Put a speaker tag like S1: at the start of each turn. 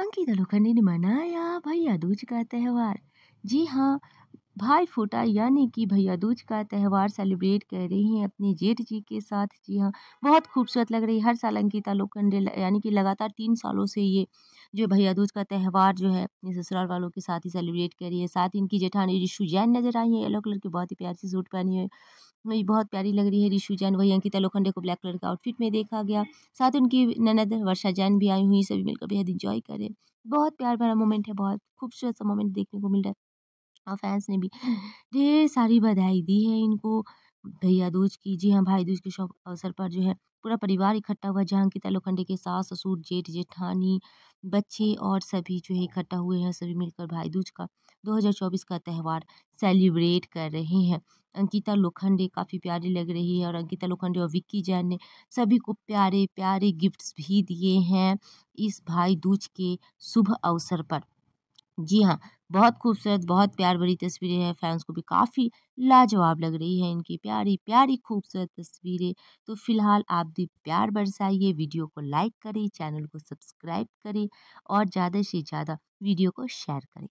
S1: अंकिता लोखंडे ने मनाया भैया दूज का त्यौहार जी हाँ भाई फूटा यानी कि भैया दूज का त्यौहार सेलिब्रेट कर रही हैं अपने जेठ जी के साथ जी हाँ बहुत खूबसूरत लग रही है हर साल अंकिता लोखंडे यानी कि लगातार तीन सालों से ये जो भैया दूज का त्यौहार जो है अपने ससुराल वालों के साथ ही सेलिब्रेट कर रही है साथ ही इनकी जेठानी रिशु जैन नजर आई है येलो कलर की बहुत ही प्यार सी सूट पहनी है मुझे बहुत प्यारी लग रही है ऋषु जैन वही अंकिता लोखंडे को ब्लैक कलर का आउटफिट में देखा गया साथ उनकी ननद वर्षा जैन भी आई हुई सभी मिलकर बेहद इंजॉय करें बहुत प्यार भरा मोमेंट है बहुत खूबसूरत सा मोमेंट देखने को मिल रहा है और फैंस ने भी ढेर सारी बधाई दी है इनको भैया दूज की जी हाँ भाई दूज के शुभ अवसर पर जो है पूरा परिवार इकट्ठा हुआ जहाँ की तलोखंडे के सास ससुर जेठ जेठानी बच्चे और सभी जो है इकट्ठा हुए हैं सभी मिलकर भाई दूज का 2024 का त्यौहार सेलिब्रेट कर रहे हैं अंकिता लोखंडे काफ़ी प्यारी लग रही है और अंकिता लोखंडे और विक्की जैन ने सभी को प्यारे प्यारे गिफ्ट्स भी दिए हैं इस भाई दूज के शुभ अवसर पर जी हाँ बहुत खूबसूरत बहुत प्यार भरी तस्वीरें हैं फैंस को भी काफ़ी लाजवाब लग रही है इनकी प्यारी प्यारी खूबसूरत तस्वीरें तो फिलहाल आप भी प्यार बरसाइए वीडियो को लाइक करें चैनल को सब्सक्राइब करें और ज़्यादा से ज़्यादा वीडियो को शेयर करें